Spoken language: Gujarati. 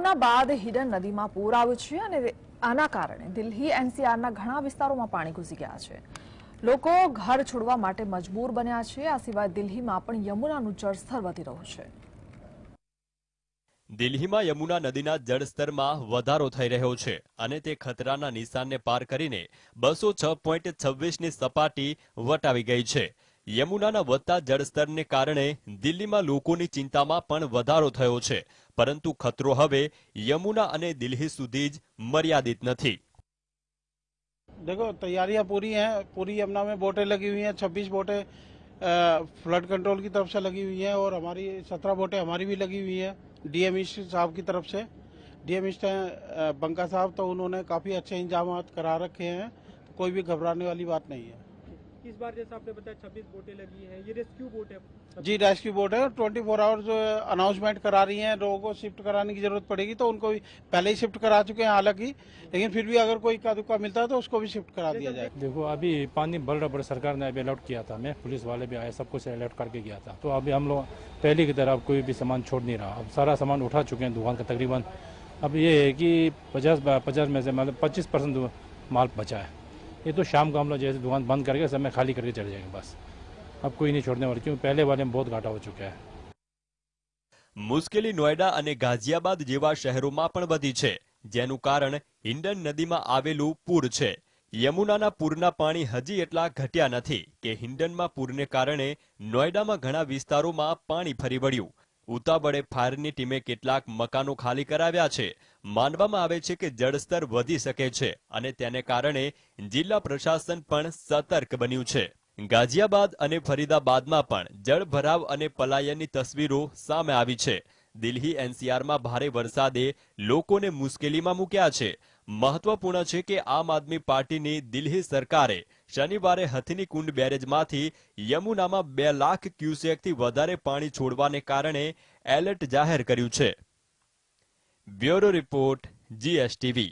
કલાકોના બાદ હિડન નદીમાં પૂર આવ્યું છે અને આના કારણે દિલ્હી એનસીઆરના ઘણા વિસ્તારોમાં પાણી ઘૂસી ગયા છે લોકો ઘર છોડવા માટે મજબૂર બન્યા છે આ સિવાય દિલ્હીમાં પણ યમુનાનું જળસ્તર વધી રહ્યું છે દિલ્હીમાં યમુના નદીના જળસ્તરમાં વધારો થઈ રહ્યો છે અને તે ખતરાના નિશાનને પાર કરીને બસો છ પોઈન્ટ છવ્વીસની સપાટી વટાવી ગઈ છે યમુનાના વધતા જળસ્તરને કારણે દિલ્હીમાં લોકોની ચિંતામાં પણ વધારો થયો છે પરંતુ ખતરો હવે યમુના અને દિલ્હી સુધી જ મર્યાદિત નથી देखो तैयारियां पूरी हैं पूरी यमुना में बोटें लगी हुई हैं 26 बोटें फ्लड कंट्रोल की तरफ से लगी हुई हैं और हमारी 17 बोटें हमारी भी लगी हुई हैं डीएम साहब की तरफ से डीएम बंका साहब तो उन्होंने काफ़ी अच्छे इंजाम करा रखे हैं कोई भी घबराने वाली बात नहीं है इस बार जैसा आपने बताया छब्बीस बोटें लगी है ये रेस्क्यू बोट है जी रेस्क्यू बोट है ट्वेंटी फोर आवर्स अनाउंसमेंट करा रही हैं लोगों को शिफ्ट कराने की जरूरत पड़ेगी तो उनको भी पहले ही शिफ्ट करा चुके हैं हालांकि लेकिन फिर भी अगर कोई का मिलता है तो उसको भी शिफ्ट करा दिया जाए देखो अभी पानी बढ़ रहा सरकार ने अभी अलर्ट किया था मैं पुलिस वाले भी आए सब कुछ अलर्ट करके गया था तो अभी हम लोग पहले की तरह कोई भी सामान छोड़ नहीं रहा अब सारा सामान उठा चुके हैं दुकान का तकरीबन अब ये है कि पचास पचास में से मतलब पच्चीस परसेंट माल बचा है ये तो शाम का हम लोग जैसे दुकान बंद करके समय खाली करके चले जाएंगे बस अब कोई नहीं छोड़ने वाले क्योंकि पहले वाले में बहुत घाटा हो चुका है મુશ્કેલી નોયડા અને ગાઝિયાબાદ જેવા શહેરોમાં પણ વધી છે જેનું કારણ હિંડન નદીમાં આવેલું પૂર છે યમુનાના પૂરના પાણી હજી એટલા ઘટ્યા નથી કે હિન્ડનમાં પૂરને કારણે નોયડામાં ઘણા વિસ્તારોમાં પાણી ફરી વળ્યું ઉતાવળે ફાયરની ટીમે કેટલાક મકાનો ખાલી કરાવ્યા છે માનવામાં આવે છે કે જળસ્તર વધી શકે છે અને તેને કારણે જિલ્લા પ્રશાસન પણ સતર્ક બન્યું છે ગાઝિયાબાદ અને ફરીદાબાદમાં પણ જળભરાવ અને પલાયનની તસવીરો સામે આવી છે દિલ્હી એનસીઆરમાં ભારે વરસાદે લોકોને મુશ્કેલીમાં મૂક્યા છે મહત્વપૂર્ણ છે કે આમ આદમી પાર્ટીની દિલ્હી સરકારે શનિવારે હથીની કુંડ બેરેજમાંથી યમુનામાં બે લાખ ક્યુસેકથી વધારે પાણી છોડવાને કારણે એલર્ટ જાહેર કર્યું છે બ્યુરો રિપોર્ટ જીએસટીવી